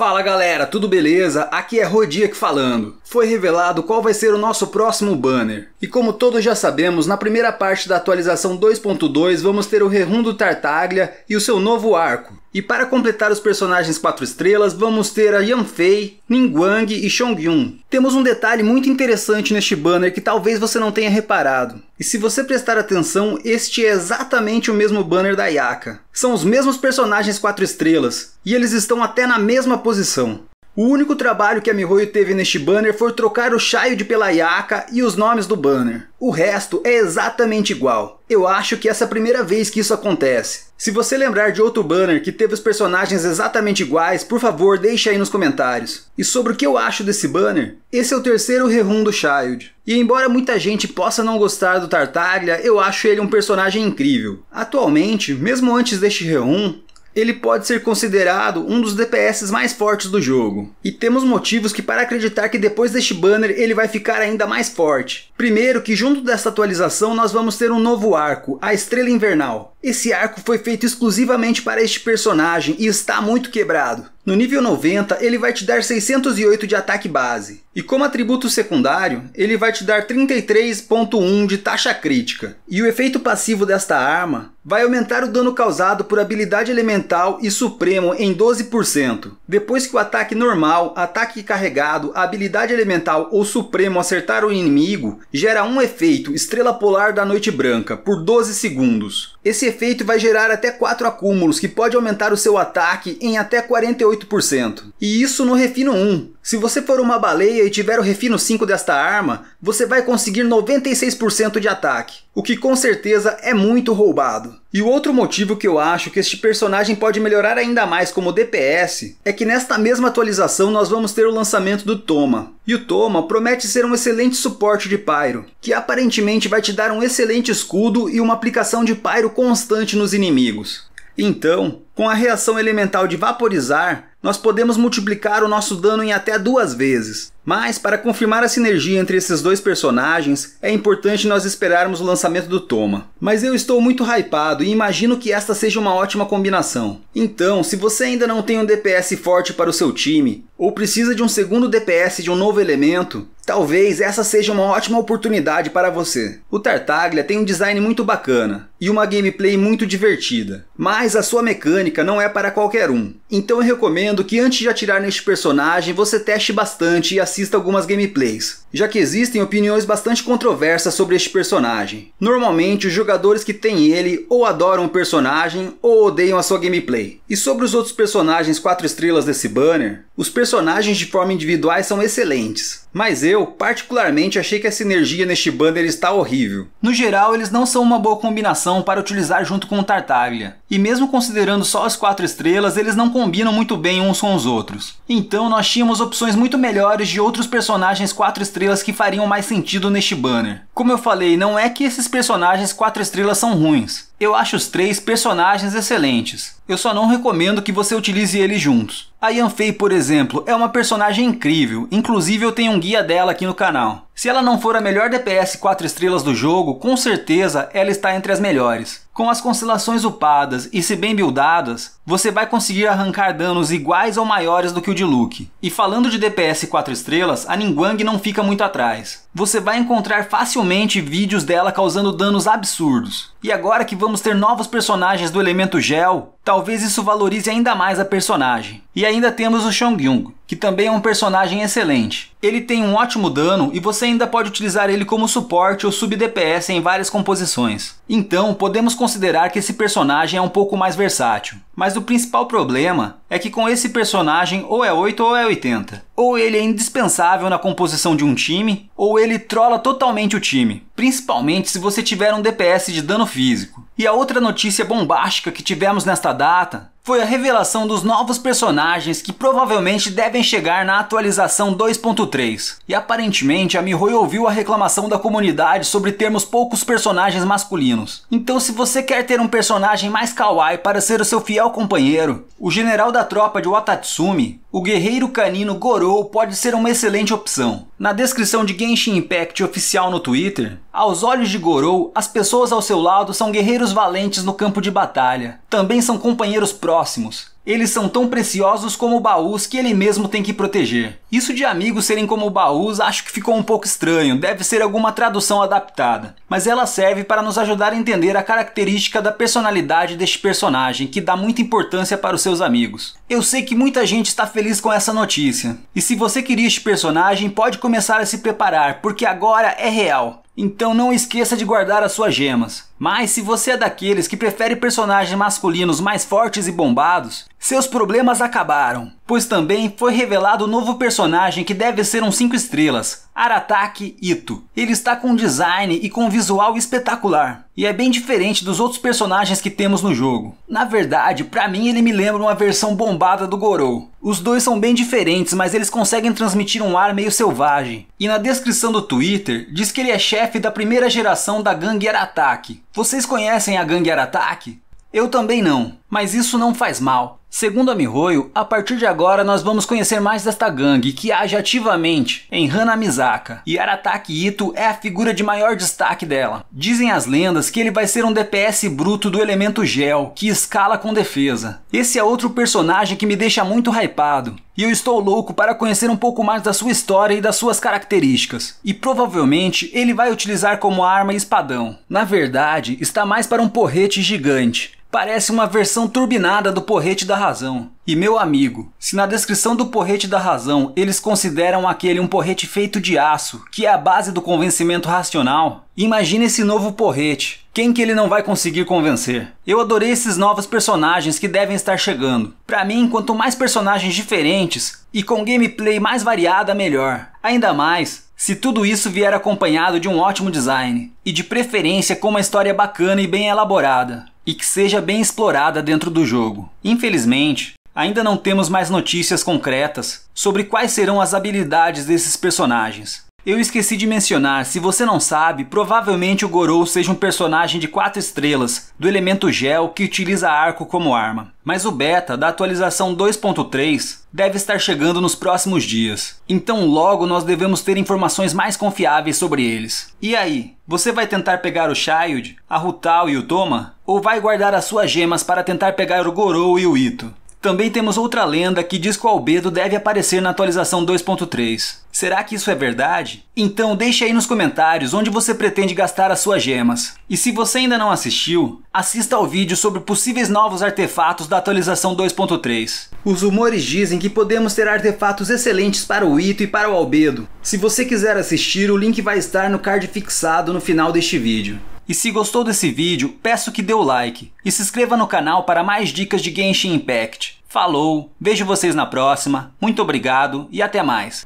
Fala galera, tudo beleza? Aqui é Rodiak falando. Foi revelado qual vai ser o nosso próximo banner. E como todos já sabemos, na primeira parte da atualização 2.2 vamos ter o rerundo do Tartaglia e o seu novo arco. E para completar os personagens 4 estrelas, vamos ter a Yanfei, Ningguang e Chongyun. Temos um detalhe muito interessante neste banner que talvez você não tenha reparado. E se você prestar atenção, este é exatamente o mesmo banner da Yaka. São os mesmos personagens 4 estrelas, e eles estão até na mesma posição. O único trabalho que a Mihoyo teve neste banner foi trocar o Shaio de pela Yaka e os nomes do banner. O resto é exatamente igual. Eu acho que essa é a primeira vez que isso acontece. Se você lembrar de outro banner que teve os personagens exatamente iguais, por favor, deixe aí nos comentários. E sobre o que eu acho desse banner, esse é o terceiro rerun do Child. E embora muita gente possa não gostar do Tartaglia, eu acho ele um personagem incrível. Atualmente, mesmo antes deste rerun, ele pode ser considerado um dos DPS mais fortes do jogo. E temos motivos que para acreditar que depois deste banner ele vai ficar ainda mais forte. Primeiro que junto desta atualização nós vamos ter um novo arco, a Estrela Invernal. Esse arco foi feito exclusivamente para este personagem e está muito quebrado. No nível 90, ele vai te dar 608 de ataque base. E como atributo secundário, ele vai te dar 33.1 de taxa crítica. E o efeito passivo desta arma vai aumentar o dano causado por habilidade elemental e supremo em 12%. Depois que o ataque normal, ataque carregado, habilidade elemental ou supremo acertar o inimigo, gera um efeito Estrela Polar da Noite Branca por 12 segundos. Esse efeito vai gerar até 4 acúmulos, que pode aumentar o seu ataque em até 48%. E isso no Refino 1. Se você for uma baleia e tiver o refino 5 desta arma, você vai conseguir 96% de ataque, o que com certeza é muito roubado. E o outro motivo que eu acho que este personagem pode melhorar ainda mais como DPS é que nesta mesma atualização nós vamos ter o lançamento do Toma. E o Toma promete ser um excelente suporte de Pyro, que aparentemente vai te dar um excelente escudo e uma aplicação de Pyro constante nos inimigos. Então, com a reação elemental de vaporizar, nós podemos multiplicar o nosso dano em até duas vezes. Mas, para confirmar a sinergia entre esses dois personagens, é importante nós esperarmos o lançamento do Toma. Mas eu estou muito hypado e imagino que esta seja uma ótima combinação. Então, se você ainda não tem um DPS forte para o seu time, ou precisa de um segundo DPS de um novo elemento, talvez essa seja uma ótima oportunidade para você. O Tartaglia tem um design muito bacana, e uma gameplay muito divertida. Mas a sua mecânica não é para qualquer um. Então eu recomendo que antes de atirar neste personagem, você teste bastante e assista algumas gameplays, já que existem opiniões bastante controversas sobre este personagem. Normalmente os jogadores que têm ele ou adoram o personagem ou odeiam a sua gameplay. E sobre os outros personagens 4 estrelas desse banner, os personagens de forma individuais são excelentes, mas eu particularmente achei que a sinergia neste banner está horrível. No geral, eles não são uma boa combinação opção para utilizar junto com o Tartaglia. E mesmo considerando só as quatro estrelas, eles não combinam muito bem uns com os outros. Então nós tínhamos opções muito melhores de outros personagens quatro estrelas que fariam mais sentido neste banner. Como eu falei, não é que esses personagens 4 estrelas são ruins. Eu acho os três personagens excelentes. Eu só não recomendo que você utilize eles juntos. A Yanfei, por exemplo, é uma personagem incrível. Inclusive eu tenho um guia dela aqui no canal. Se ela não for a melhor DPS 4 estrelas do jogo, com certeza ela está entre as melhores. Com as constelações upadas e se bem buildadas, você vai conseguir arrancar danos iguais ou maiores do que o de Luke. E falando de DPS 4 estrelas, a Ningguang não fica muito atrás. Você vai encontrar facilmente vídeos dela causando danos absurdos. E agora que vamos ter novos personagens do elemento gel, talvez isso valorize ainda mais a personagem. E ainda temos o Xiong que também é um personagem excelente. Ele tem um ótimo dano e você ainda pode utilizar ele como suporte ou sub-DPS em várias composições. Então, podemos considerar que esse personagem é um pouco mais versátil. Mas o principal problema é que com esse personagem ou é 8 ou é 80. Ou ele é indispensável na composição de um time, ou ele trola totalmente o time, principalmente se você tiver um DPS de dano físico. E a outra notícia bombástica que tivemos nesta data foi a revelação dos novos personagens que provavelmente devem chegar na atualização 2.3. E aparentemente a Mihoyo ouviu a reclamação da comunidade sobre termos poucos personagens masculinos. Então se você quer ter um personagem mais kawaii para ser o seu fiel companheiro, o general da tropa de Watatsumi, o guerreiro canino Gorou pode ser uma excelente opção. Na descrição de Genshin Impact oficial no Twitter, aos olhos de Gorou, as pessoas ao seu lado são guerreiros valentes no campo de batalha. Também são companheiros próximos. Eles são tão preciosos como baús que ele mesmo tem que proteger. Isso de amigos serem como baús acho que ficou um pouco estranho, deve ser alguma tradução adaptada. Mas ela serve para nos ajudar a entender a característica da personalidade deste personagem, que dá muita importância para os seus amigos. Eu sei que muita gente está feliz com essa notícia. E se você queria este personagem, pode começar a se preparar, porque agora é real. Então não esqueça de guardar as suas gemas. Mas se você é daqueles que prefere personagens masculinos mais fortes e bombados, seus problemas acabaram, pois também foi revelado o um novo personagem que deve ser um 5 estrelas, Arataki Ito. Ele está com design e com visual espetacular, e é bem diferente dos outros personagens que temos no jogo. Na verdade, para mim ele me lembra uma versão bombada do Gorou. Os dois são bem diferentes, mas eles conseguem transmitir um ar meio selvagem. E na descrição do Twitter, diz que ele é chefe da primeira geração da gangue Arataki, vocês conhecem a Gangue Ataque? Eu também não, mas isso não faz mal. Segundo a Mihoyo, a partir de agora nós vamos conhecer mais desta gangue que age ativamente em Hanamizaka e Arataki Ito é a figura de maior destaque dela. Dizem as lendas que ele vai ser um DPS bruto do elemento gel, que escala com defesa. Esse é outro personagem que me deixa muito hypado e eu estou louco para conhecer um pouco mais da sua história e das suas características. E provavelmente ele vai utilizar como arma espadão. Na verdade, está mais para um porrete gigante, Parece uma versão turbinada do porrete da razão. E meu amigo, se na descrição do porrete da razão eles consideram aquele um porrete feito de aço, que é a base do convencimento racional, imagine esse novo porrete. Quem que ele não vai conseguir convencer? Eu adorei esses novos personagens que devem estar chegando. Para mim, quanto mais personagens diferentes e com gameplay mais variada, é melhor. Ainda mais, se tudo isso vier acompanhado de um ótimo design, e de preferência com uma história bacana e bem elaborada e que seja bem explorada dentro do jogo. Infelizmente, ainda não temos mais notícias concretas sobre quais serão as habilidades desses personagens, eu esqueci de mencionar, se você não sabe, provavelmente o Gorou seja um personagem de 4 estrelas, do elemento gel que utiliza arco como arma. Mas o beta da atualização 2.3 deve estar chegando nos próximos dias. Então logo nós devemos ter informações mais confiáveis sobre eles. E aí, você vai tentar pegar o Child, a Rutal e o Toma? Ou vai guardar as suas gemas para tentar pegar o Gorou e o Ito? Também temos outra lenda que diz que o albedo deve aparecer na atualização 2.3. Será que isso é verdade? Então deixe aí nos comentários onde você pretende gastar as suas gemas. E se você ainda não assistiu, assista ao vídeo sobre possíveis novos artefatos da atualização 2.3. Os rumores dizem que podemos ter artefatos excelentes para o Ito e para o Albedo. Se você quiser assistir, o link vai estar no card fixado no final deste vídeo. E se gostou desse vídeo, peço que dê o like e se inscreva no canal para mais dicas de Genshin Impact. Falou, vejo vocês na próxima, muito obrigado e até mais.